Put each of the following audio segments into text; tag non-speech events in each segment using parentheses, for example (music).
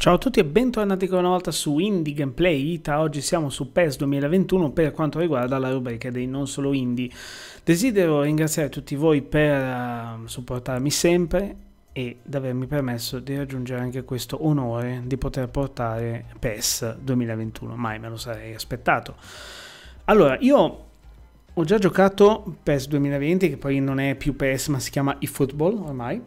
Ciao a tutti e bentornati ancora una volta su Indie Gameplay Ita. Oggi siamo su PES 2021 per quanto riguarda la rubrica dei non solo indie. Desidero ringraziare tutti voi per eh, supportarmi sempre e di avermi permesso di raggiungere anche questo onore di poter portare PES 2021. Mai me lo sarei aspettato. Allora, io ho già giocato PES 2020, che poi non è più PES ma si chiama eFootball ormai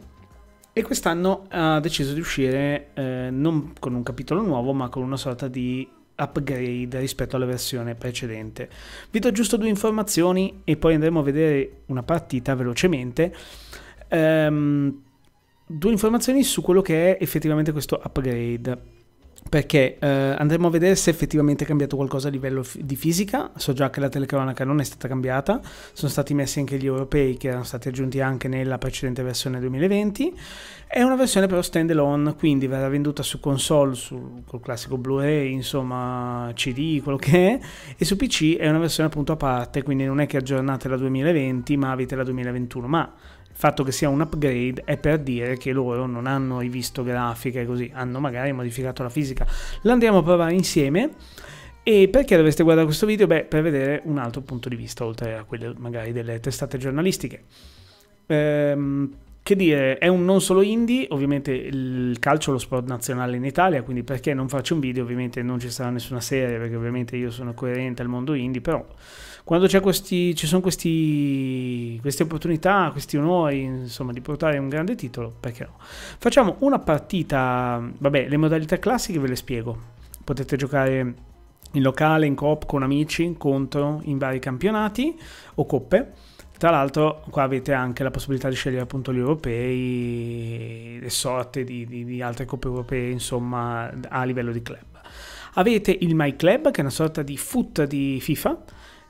e quest'anno ha deciso di uscire eh, non con un capitolo nuovo, ma con una sorta di upgrade rispetto alla versione precedente. Vi do giusto due informazioni e poi andremo a vedere una partita velocemente. Um, due informazioni su quello che è effettivamente questo upgrade perché eh, andremo a vedere se effettivamente è cambiato qualcosa a livello f- di fisica. So già che la telecronaca non è stata cambiata, sono stati messi anche gli europei che erano stati aggiunti anche nella precedente versione 2020. È una versione però stand alone, quindi verrà venduta su console, sul col classico Blu-ray, insomma CD, quello che è, e su PC è una versione appunto a parte, quindi non è che aggiornate la 2020 ma avete la 2021. Ma fatto che sia un upgrade è per dire che loro non hanno rivisto grafiche così, hanno magari modificato la fisica. L'andiamo a provare insieme. E perché dovreste guardare questo video? Beh, per vedere un altro punto di vista, oltre a quello magari delle testate giornalistiche. Ehm, che dire, è un non solo indie, ovviamente il calcio è lo sport nazionale in Italia, quindi perché non faccio un video? Ovviamente non ci sarà nessuna serie, perché ovviamente io sono coerente al mondo indie, però quando questi, ci sono questi, queste opportunità, questi onori, insomma, di portare un grande titolo, perché no? Facciamo una partita, vabbè, le modalità classiche ve le spiego. Potete giocare in locale, in coop, con amici, contro, in vari campionati o coppe. Tra l'altro qua avete anche la possibilità di scegliere appunto gli europei, le sorte di, di, di altre coppe europee, insomma, a livello di club. Avete il My Club, che è una sorta di foot di FIFA,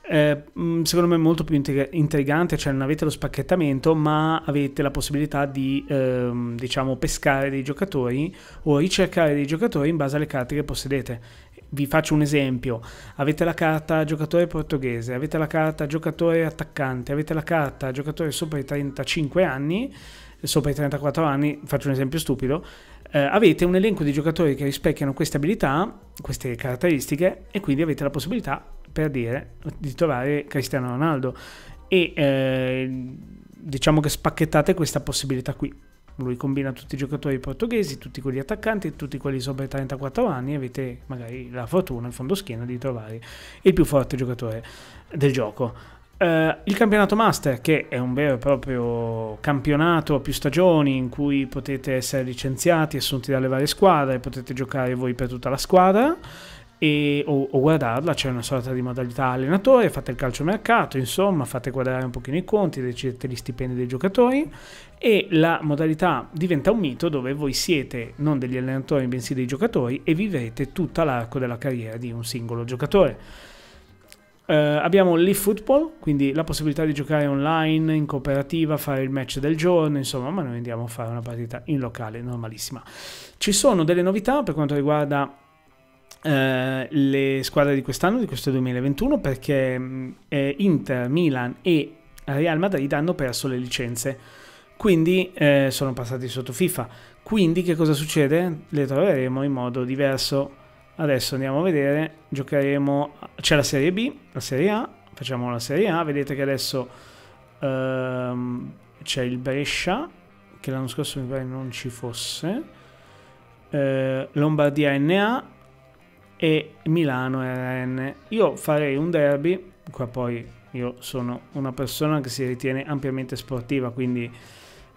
eh, mm, secondo me molto più intrigante, cioè non avete lo spacchettamento, ma avete la possibilità di ehm, diciamo pescare dei giocatori o ricercare dei giocatori in base alle carte che possedete. Vi faccio un esempio: avete la carta giocatore portoghese, avete la carta giocatore attaccante, avete la carta giocatore sopra i 35 anni, sopra i 34 anni, faccio un esempio stupido. Eh, avete un elenco di giocatori che rispecchiano queste abilità, queste caratteristiche, e quindi avete la possibilità per dire, di trovare Cristiano Ronaldo. E eh, diciamo che spacchettate questa possibilità qui. Lui combina tutti i giocatori portoghesi, tutti quelli attaccanti, tutti quelli sopra i 34 anni e avete magari la fortuna, il fondo schiena di trovare il più forte giocatore del gioco. Uh, il campionato Master, che è un vero e proprio campionato a più stagioni in cui potete essere licenziati, assunti dalle varie squadre, potete giocare voi per tutta la squadra e, o, o, guardarla, c'è una sorta di modalità allenatore, fate il calciomercato, insomma, fate guardare un pochino i conti, decidete gli stipendi dei giocatori e la modalità diventa un mito dove voi siete non degli allenatori bensì dei giocatori e vivete tutta l'arco della carriera di un singolo giocatore. Uh, abbiamo football, quindi la possibilità di giocare online, in cooperativa, fare il match del giorno, insomma, ma noi andiamo a fare una partita in locale normalissima. Ci sono delle novità per quanto riguarda eh, le squadre di quest'anno, di questo 2021, perché eh, Inter, Milan e Real Madrid hanno perso le licenze, quindi eh, sono passati sotto FIFA. Quindi che cosa succede? Le troveremo in modo diverso. Adesso andiamo a vedere, giocheremo, c'è la Serie B, la Serie A, facciamo la Serie A, vedete che adesso ehm, c'è il Brescia, che l'anno scorso mi pare non ci fosse, eh, Lombardia NA, e Milano RN. Io farei un derby, qua poi io sono una persona che si ritiene ampiamente sportiva, quindi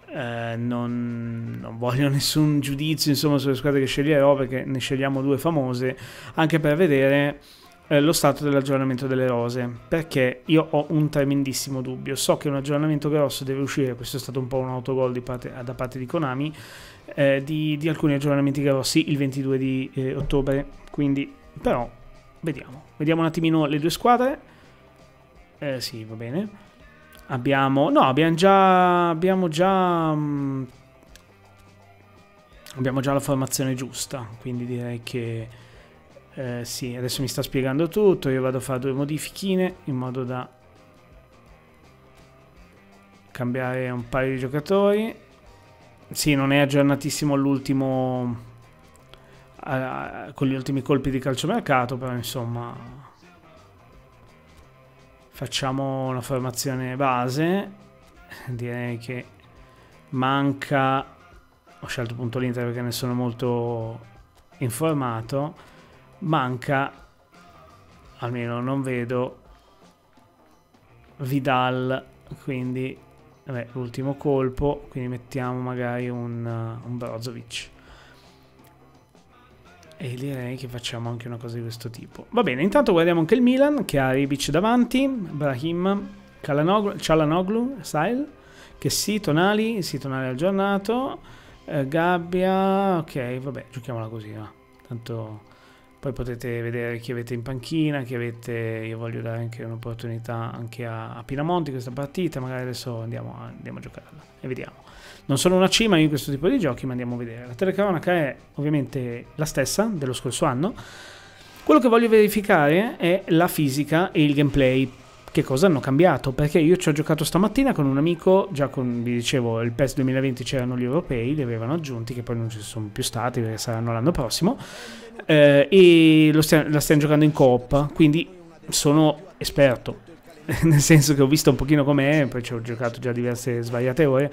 eh, non, non, voglio (laughs) nessun giudizio insomma, sulle squadre che sceglierò perché ne scegliamo due famose, anche per vedere eh, lo stato dell'aggiornamento delle rose, perché io ho un tremendissimo dubbio. So che un aggiornamento grosso deve uscire, questo è stato un po' un autogol parte, da parte di Konami, eh, di, di, alcuni aggiornamenti grossi il 22 di eh, ottobre, quindi però vediamo. Vediamo un attimino le due squadre. Eh, sì, va bene. Abbiamo... No, abbiamo già... Abbiamo già... Mh, mm, abbiamo già la formazione giusta, quindi direi che eh, sì, adesso mi sta spiegando tutto, io vado a fare due modifichine in modo da cambiare un paio di giocatori. Sì, non è aggiornatissimo l'ultimo eh, con gli ultimi colpi di calciomercato, però insomma facciamo una formazione base. Direi che manca ho scelto appunto l'Inter perché ne sono molto informato manca, almeno non vedo, Vidal, quindi l'ultimo colpo, quindi mettiamo magari un, un Brozovic. E direi che facciamo anche una cosa di questo tipo. Va bene, intanto guardiamo anche il Milan, che ha Ribic davanti, Brahim, Kalanoglu, Cialanoglu, Sail, che sì, Tonali, sì, Tonali aggiornato, eh, Gabbia, ok, vabbè, giochiamola così, va. Tanto poi potete vedere chi avete in panchina, chi avete, io voglio dare anche un'opportunità anche a, a, Pinamonti questa partita, magari adesso andiamo a, andiamo a giocarla e vediamo. Non sono una cima in questo tipo di giochi, ma andiamo a vedere. La telecronaca è ovviamente la stessa dello scorso anno. Quello che voglio verificare è la fisica e il gameplay. Che cosa hanno cambiato? Perché io ci ho giocato stamattina con un amico, già con, vi dicevo, il PES 2020 c'erano gli europei, li avevano aggiunti, che poi non ci sono più stati perché saranno l'anno prossimo eh, e stia la stiamo giocando in coop, quindi sono esperto, (laughs) nel senso che ho visto un pochino com'è, poi ci ho giocato già diverse svariate ore,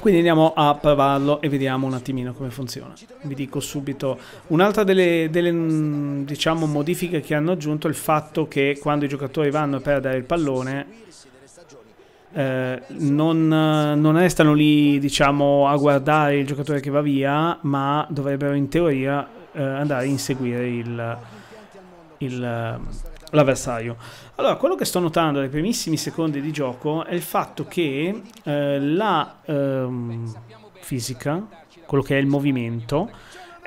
quindi andiamo a provarlo e vediamo un attimino come funziona. Vi dico subito, un'altra delle, delle mm, diciamo, modifiche che hanno aggiunto è il fatto che quando i giocatori vanno a perdere il pallone eh, non, non, restano lì diciamo, a guardare il giocatore che va via, ma dovrebbero in teoria eh, andare a inseguire il, il, l'avversario. Allora, quello che sto notando nei primissimi secondi di gioco è il fatto che eh, la ehm, fisica, quello che è il movimento,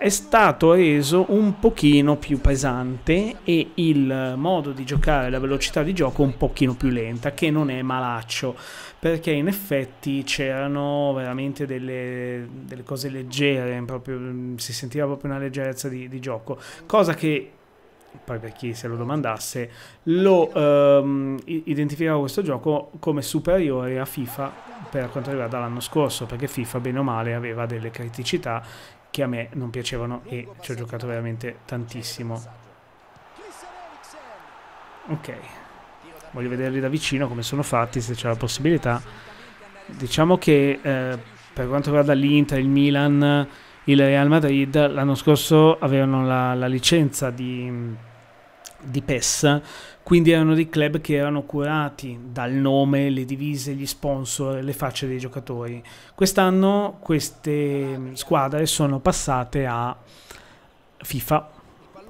è stato reso un pochino più pesante e il modo di giocare, la velocità di gioco un pochino più lenta, che non è malaccio, perché in effetti c'erano veramente delle, delle cose leggere, proprio, mm, si sentiva proprio una leggerezza di, di gioco, cosa che poi per chi se lo domandasse, lo ehm, identificava questo gioco come superiore a FIFA per quanto riguarda l'anno scorso, perché FIFA bene o male aveva delle criticità che a me non piacevano e ci ho giocato veramente tantissimo. Ok, voglio vederli da vicino come sono fatti, se c'è la possibilità. Diciamo che eh, per quanto riguarda l'Inter, il Milan, il Real Madrid, l'anno scorso avevano la, la licenza di di PES, quindi erano dei club che erano curati dal nome, le divise, gli sponsor, le facce dei giocatori. Quest'anno queste squadre sono passate a FIFA,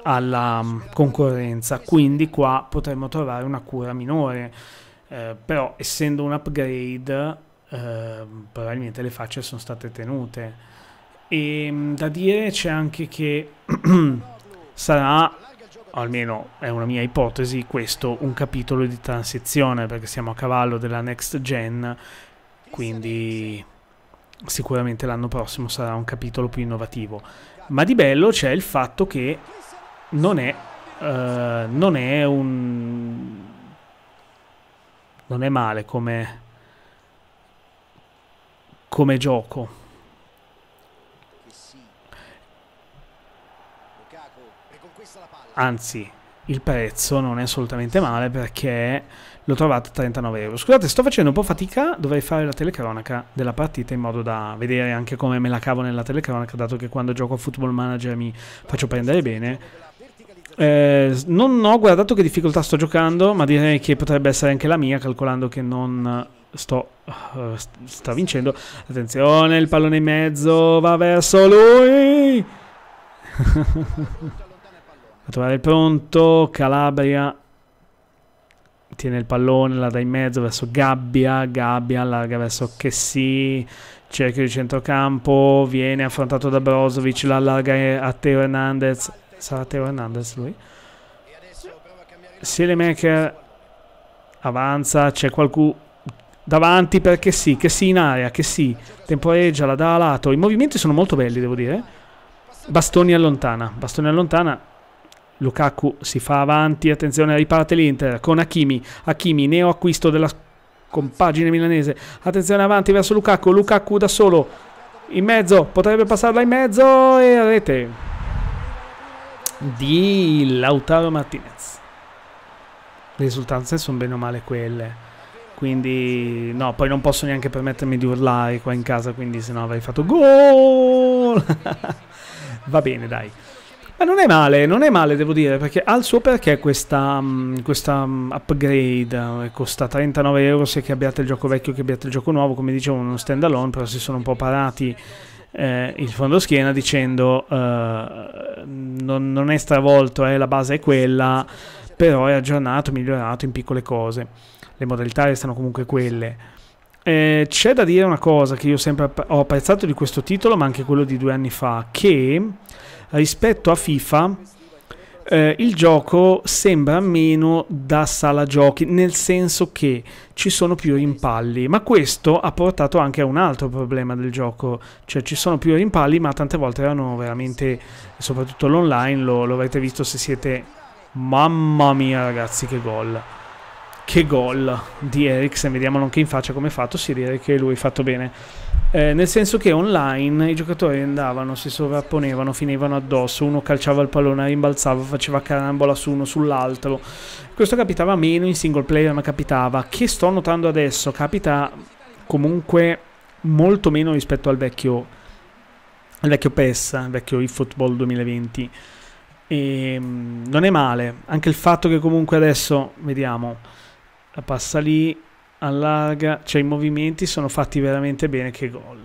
alla mm, concorrenza, quindi qua potremmo trovare una cura minore, eh, però essendo un upgrade eh, probabilmente le facce sono state tenute. E ehm, da dire c'è anche che (clears throat) sarà almeno è una mia ipotesi, questo un capitolo di transizione, perché siamo a cavallo della next gen, quindi sicuramente l'anno prossimo sarà un capitolo più innovativo. Ma di bello c'è il fatto che non è, eh, non è un... non è male come, come gioco anzi il prezzo non è assolutamente male perché l'ho trovato a 39 euro. Scusate, sto facendo un po' fatica, dovrei fare la telecronaca della partita in modo da vedere anche come me la cavo nella telecronaca, dato che quando gioco a Football Manager mi faccio prendere bene. Eh, non ho guardato che difficoltà sto giocando, ma direi che potrebbe essere anche la mia, calcolando che non sto uh, sta vincendo. Attenzione, il pallone in mezzo va verso lui. (laughs) a trovare pronto, Calabria tiene il pallone, la dà in mezzo verso Gabbia, Gabbia allarga verso Chessy, cerchio di centrocampo, viene affrontato da Brozovic, la allarga eh, a Teo Hernandez, sarà Teo Hernandez lui? Selemaker avanza, c'è qualcuno davanti perché sì, che sì in area, che sì, temporeggia, la dà a lato, i movimenti sono molto belli devo dire, Bastoni allontana, Bastoni allontana Lukaku si fa avanti, attenzione, riparte l'Inter con Hakimi, Hakimi neo acquisto della compagine milanese, attenzione avanti verso Lukaku, Lukaku da solo, in mezzo, potrebbe passarla in mezzo e a rete di Lautaro Martinez. Le risultanze sono bene o male quelle. Quindi, no, poi non posso neanche permettermi di urlare qua in casa, quindi se no avrei fatto gol. (laughs) Va bene, dai. Ma non è male, non è male devo dire, perché ha il suo perché questa, mm, questa mm, upgrade, eh, costa 39 euro sia che abbiate il gioco vecchio che abbiate il gioco nuovo, come dicevo uno stand alone, però si sono un po' parati eh, il fondo schiena dicendo eh, non, non, è stravolto, eh, la base è quella, però è aggiornato, migliorato in piccole cose. Le modalità restano comunque quelle. Eh, c'è da dire una cosa che io sempre ho apprezzato di questo titolo, ma anche quello di due anni fa, che rispetto a FIFA eh, il gioco sembra meno da sala giochi, nel senso che ci sono più rimpalli, ma questo ha portato anche a un altro problema del gioco, cioè ci sono più rimpalli, ma tante volte erano veramente, soprattutto l'online, lo, lo avete visto se siete... Mamma mia ragazzi che gol! Che gol di Eriksen, vediamolo anche in faccia come ha fatto, si direi che lui ha fatto bene. Eh, nel senso che online i giocatori andavano, si sovrapponevano, finivano addosso, uno calciava il pallone, rimbalzava, faceva carambola su uno sull'altro. Questo capitava meno in single player, ma capitava. Che sto notando adesso, capita comunque molto meno rispetto al vecchio, al vecchio PES, al vecchio eFootball 2020. E, non è male, anche il fatto che comunque adesso, vediamo, la passa lì, allarga, cioè i movimenti sono fatti veramente bene che gol.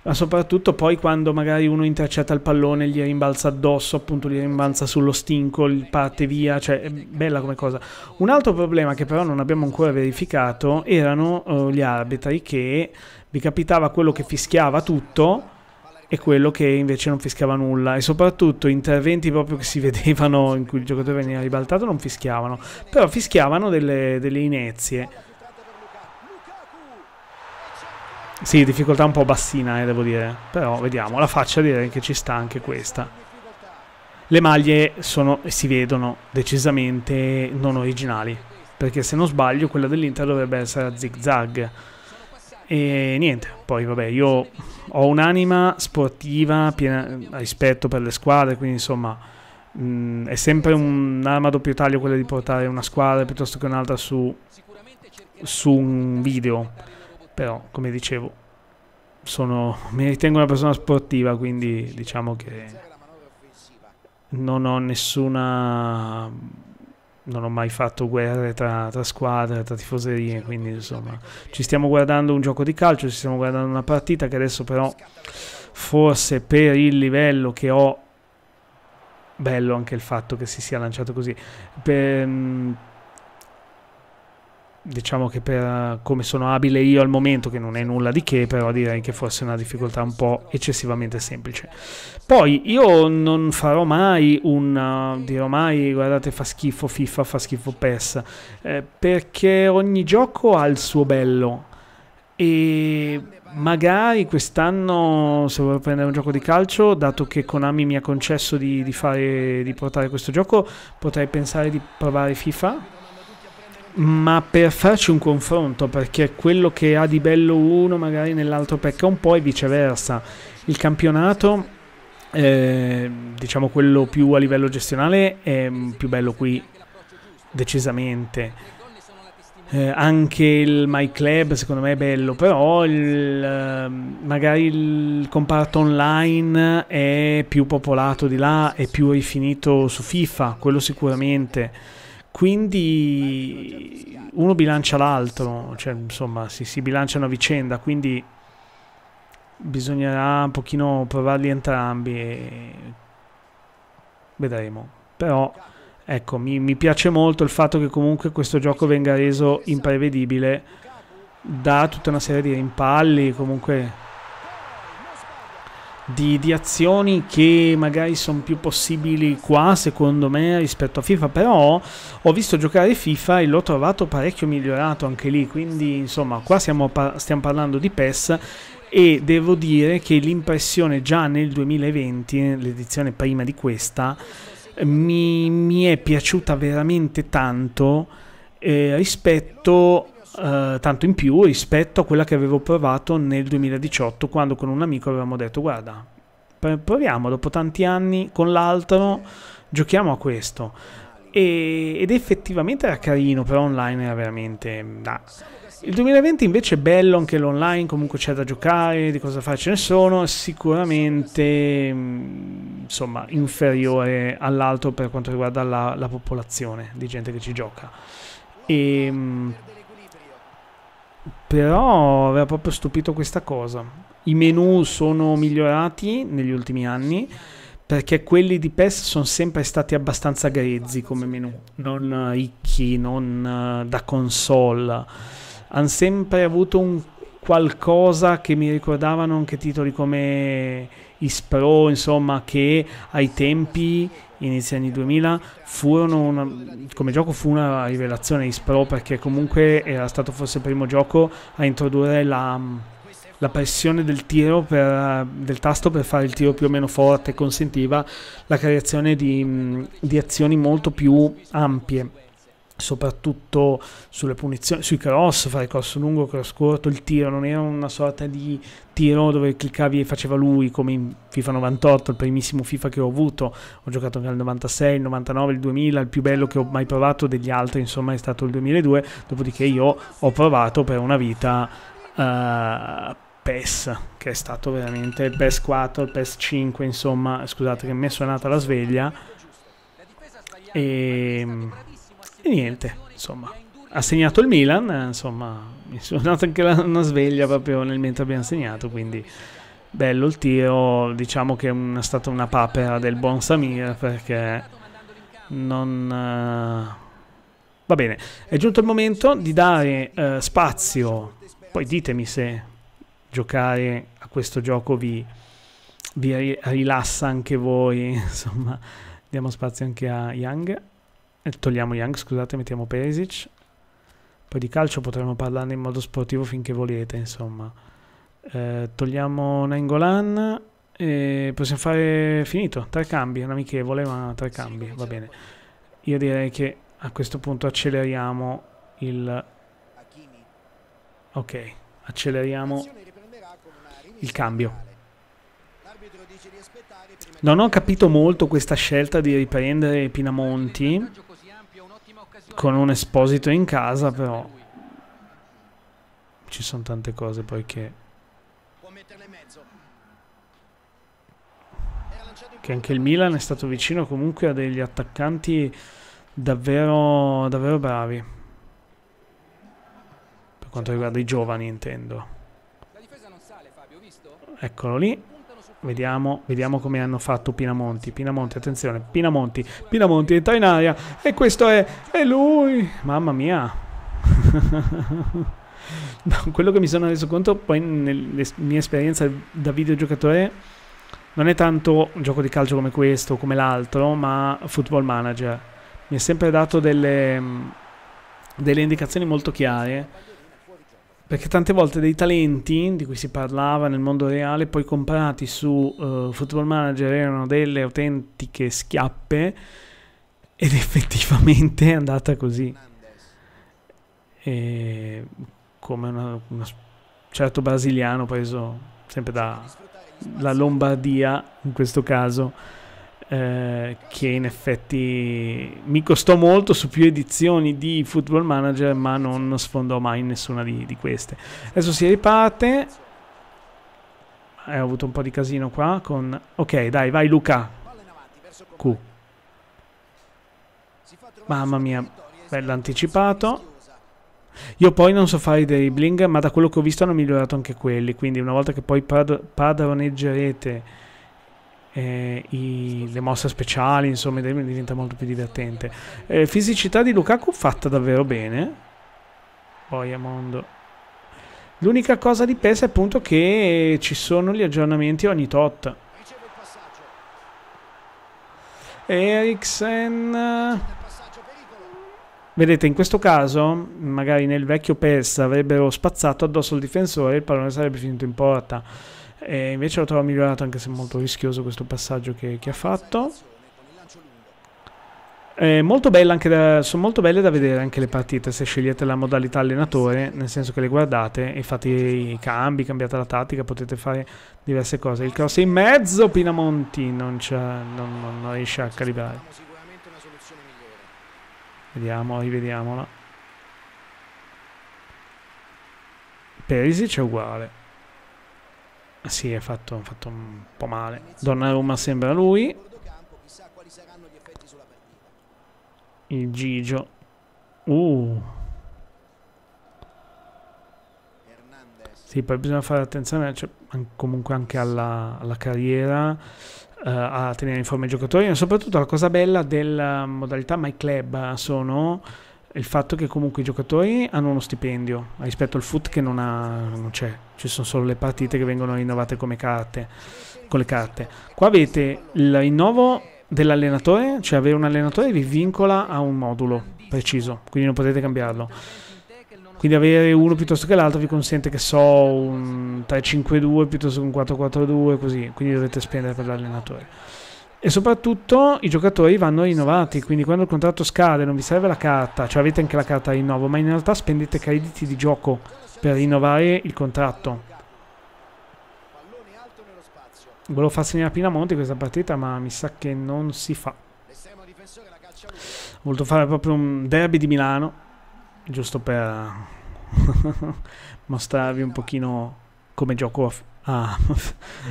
Ma soprattutto poi quando magari uno intercetta il pallone, gli rimbalza addosso, appunto gli rimbalza sullo stinco, parte via, cioè è bella come cosa. Un altro problema che però non abbiamo ancora verificato erano uh, gli arbitri che vi capitava quello che fischiava tutto e quello che invece non fischiava nulla e soprattutto interventi proprio che si (laughs) vedevano in cui il giocatore veniva ribaltato non fischiavano però fischiavano delle, delle inezie Sì, difficoltà un po' bassina, eh, devo dire. Però vediamo, la faccia direi che ci sta anche questa. Le maglie sono, si vedono decisamente non originali, perché se non sbaglio quella dell'Inter dovrebbe essere a zigzag. E niente, poi vabbè, io ho un'anima sportiva, piena rispetto per le squadre, quindi insomma mh, è sempre un'arma a doppio taglio quella di portare una squadra piuttosto che un'altra su, su un video però come dicevo sono, mi ritengo una persona sportiva quindi diciamo che non ho nessuna non ho mai fatto guerre tra, tra, squadre, tra tifoserie, quindi insomma ci stiamo guardando un gioco di calcio, ci stiamo guardando una partita che adesso però forse per il livello che ho, bello anche il fatto che si sia lanciato così, per, diciamo che per come sono abile io al momento, che non è nulla di che, però direi che forse è una difficoltà un po' eccessivamente semplice. Poi io non farò mai un dirò mai guardate fa schifo FIFA, fa schifo PES, eh, perché ogni gioco ha il suo bello e magari quest'anno se vuoi prendere un gioco di calcio dato che Konami mi ha concesso di, di, fare, di portare questo gioco potrei pensare di provare FIFA ma per farci un confronto, perché quello che ha di bello uno magari nell'altro pecca un po' e viceversa. Il campionato, eh, diciamo quello più a livello gestionale, è più bello qui, decisamente. Eh, anche il My Club secondo me è bello, però il, ehm, magari il comparto online è più popolato di là, è più rifinito su FIFA, quello sicuramente. Quindi uno bilancia l'altro, cioè, insomma si, si bilanciano a vicenda, quindi bisognerà un pochino provarli entrambi e vedremo. Però ecco, mi, mi piace molto il fatto che comunque questo gioco venga reso imprevedibile da tutta una serie di rimpalli, comunque di, di azioni che magari sono più possibili qua, secondo me, rispetto a FIFA. Però ho visto giocare FIFA e l'ho trovato parecchio migliorato anche lì. Quindi, insomma, qua stiamo, stiamo parlando di PES e devo dire che l'impressione già nel 2020, l'edizione prima di questa, mi, mi, è piaciuta veramente tanto eh, rispetto eh, tanto in più rispetto a quella che avevo provato nel 2018 quando con un amico avevamo detto guarda proviamo dopo tanti anni con l'altro giochiamo a questo e, ed effettivamente era carino però online era veramente nah. Il 2020 invece è bello anche l'online, comunque c'è da giocare, di cosa fare ce ne sono, sicuramente mm, insomma inferiore all'altro per quanto riguarda la, la popolazione di gente che ci gioca. E, mm, però aveva proprio stupito questa cosa. I menu sono migliorati negli ultimi anni perché quelli di PES sono sempre stati abbastanza grezzi come menu, non eh, ricchi, non eh, da console. Hanno sempre avuto un qualcosa che mi ricordavano anche titoli come Ispro, insomma, che ai tempi inizi anni 2000 furono una, come gioco fu una rivelazione Ispro perché comunque era stato forse il primo gioco a introdurre la, la pressione del tiro per, del tasto per fare il tiro più o meno forte consentiva la creazione di, di azioni molto più ampie soprattutto sulle punizioni, sui cross, fare cross lungo, cross corto, il tiro non era una sorta di tiro dove cliccavi e faceva lui come in FIFA 98, il primissimo FIFA che ho avuto, ho giocato anche nel 96, il 99, il 2000, il più bello che ho mai provato degli altri insomma è stato il 2002, dopodiché io ho provato per una vita uh, eh, PES, che è stato veramente il PES 4, il PES 5 insomma, scusate che mi è suonata la sveglia e e niente, insomma, ha segnato il Milan, insomma, mi sono dato anche la, una sveglia proprio nel mentre abbiamo segnato, quindi bello il tiro, diciamo che è stata una papera del buon Samir perché non... Uh... Va bene, è giunto il momento di dare uh, spazio, poi ditemi se giocare a questo gioco vi, vi rilassa anche voi, (laughs) insomma, diamo spazio anche a Young. Eh, togliamo Young, scusate, mettiamo Perisic. Poi di calcio potremmo parlarne in modo sportivo finché volete, insomma. Eh, togliamo Nangolan e possiamo fare finito. Tre cambi, un amichevole, ma tre cambi, sì, va bene. Io direi che a questo punto acceleriamo il... Ok, acceleriamo il cambio. Non ho capito molto questa scelta di riprendere Pinamonti con un esposito in casa, però ci sono tante cose poi che che anche il Milan è stato vicino comunque a degli attaccanti davvero davvero bravi per quanto riguarda i giovani intendo eccolo lì Vediamo, vediamo come hanno fatto Pinamonti. Pinamonti, attenzione. Pinamonti, Pinamonti entra in aria. E questo è, è lui. Mamma mia. (laughs) Quello che mi sono reso conto poi nella mia esperienza da videogiocatore non è tanto un gioco di calcio come questo o come l'altro, ma football manager. Mi ha sempre dato delle, delle indicazioni molto chiare perché tante volte dei talenti di cui si parlava nel mondo reale, poi comprati su uh, Football Manager, erano delle autentiche schiappe ed (laughs) effettivamente è andata così. E come una, una, certo brasiliano preso sempre dalla Lombardia, in questo caso eh, che in effetti mi costò molto su più edizioni di Football Manager, ma non sfondò mai nessuna di, di queste. Adesso si riparte. Eh, ho avuto un po' di casino qua con... Ok, dai, vai Luca. Q. Mamma mia, bello anticipato. Io poi non so fare i dribbling, ma da quello che ho visto hanno migliorato anche quelli, quindi una volta che poi pad padroneggerete eh, i, le mosse speciali, insomma, diventa molto più divertente. Eh, fisicità di Lukaku fatta davvero bene. Poi a mondo. L'unica cosa di PES è appunto che ci sono gli aggiornamenti ogni tot. Eriksen... Vedete, in questo caso, magari nel vecchio PES avrebbero spazzato addosso il difensore e il pallone sarebbe finito in porta. E invece lo trovo migliorato anche se è molto rischioso questo passaggio che, che ha fatto. Eh, molto da, sono molto belle da vedere anche le partite se scegliete la modalità allenatore, nel senso che le guardate e fate i cambi, cambiate la tattica, potete fare diverse cose. Il cross in mezzo, Pinamonti non, non, non riesce a calibrare. Vediamo, rivediamola. Perisic è uguale. Sì, è fatto, è fatto un po' male. Donnarumma sembra lui. Il Gigio. Uh. Sì, poi bisogna fare attenzione cioè, comunque anche alla, alla carriera, eh, a tenere in forma i giocatori, e soprattutto la cosa bella della modalità My Club eh, sono il fatto che comunque i giocatori hanno uno stipendio rispetto al foot che non, ha, non c'è, ci sono solo le partite che vengono rinnovate come carte, con le carte. Qua avete il rinnovo dell'allenatore, cioè avere un allenatore vi vincola a un modulo preciso, quindi non potete cambiarlo. Quindi avere uno piuttosto che l'altro vi consente che so un 3-5-2 piuttosto che un 4-4-2 così, quindi dovete spendere per l'allenatore. E soprattutto i giocatori vanno rinnovati, quindi quando il contratto scade non vi serve la carta, cioè avete anche la carta rinnovo, ma in realtà spendete crediti di gioco per rinnovare il contratto. Volevo far segnare a Pinamonti questa partita, ma mi sa che non si fa. Ho voluto fare proprio un derby di Milano, giusto per (laughs) mostrarvi un pochino come gioco a,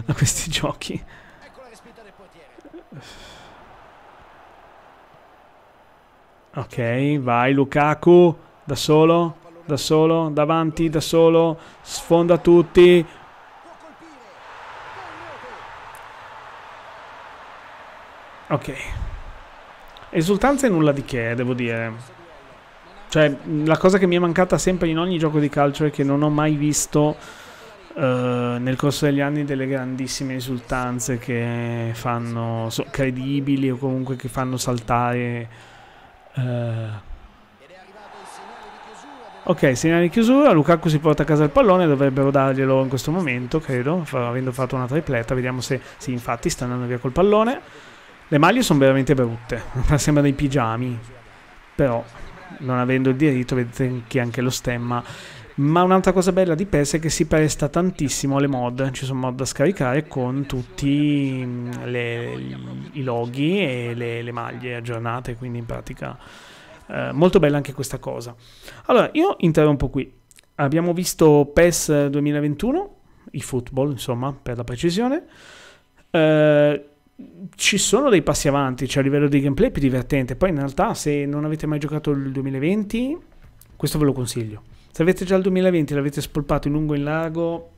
a (laughs) questi giochi. Ok, vai Lukaku, da solo, da solo, davanti, da solo, sfonda tutti. Ok. Esultanza e nulla di che, devo dire. Cioè, la cosa che mi è mancata sempre in ogni gioco di calcio è che non ho mai visto eh, nel corso degli anni delle grandissime risultanze che fanno so, credibili o comunque che fanno saltare uh... ok segnale di chiusura Lukaku si porta a casa il pallone dovrebbero darglielo in questo momento credo avendo fatto una tripletta vediamo se sì infatti sta andando via col pallone le maglie sono veramente brutte (laughs) sembra dei pigiami però non avendo il diritto vedete che anche lo stemma ma un'altra cosa bella di PES è che si presta tantissimo alle mod, ci sono mod da scaricare con tutti mm, le, i loghi e le, le maglie aggiornate, quindi in pratica eh, molto bella anche questa cosa. Allora, io interrompo qui. Abbiamo visto PES 2021, i football insomma per la precisione. Eh, ci sono dei passi avanti, cioè a livello di gameplay più divertente. Poi in realtà se non avete mai giocato il 2020, questo ve lo consiglio se avete già il 2020 l'avete spolpato in lungo e in largo,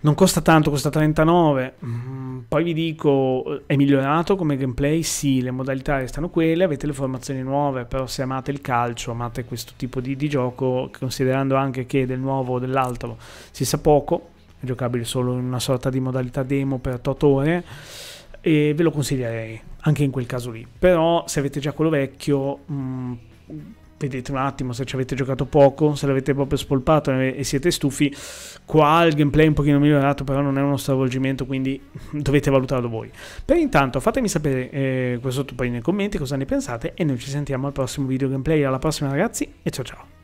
non costa tanto, costa 39. Mm, poi vi dico, è migliorato come gameplay? Sì, le modalità restano quelle, avete le formazioni nuove, però se amate il calcio, amate questo tipo di, di gioco, considerando anche che del nuovo o dell'altro si sa poco, è giocabile solo in una sorta di modalità demo per 8 ore, e ve lo consiglierei anche in quel caso lì. Però se avete già quello vecchio... Mm, vedete un attimo se ci avete giocato poco, se l'avete proprio spolpato e siete stufi, qua il gameplay è un pochino migliorato, però non è uno stravolgimento, quindi (laughs) dovete valutarlo voi. Per intanto fatemi sapere eh, qua sotto poi nei commenti cosa ne pensate e noi ci sentiamo al prossimo video gameplay, alla prossima ragazzi e ciao ciao!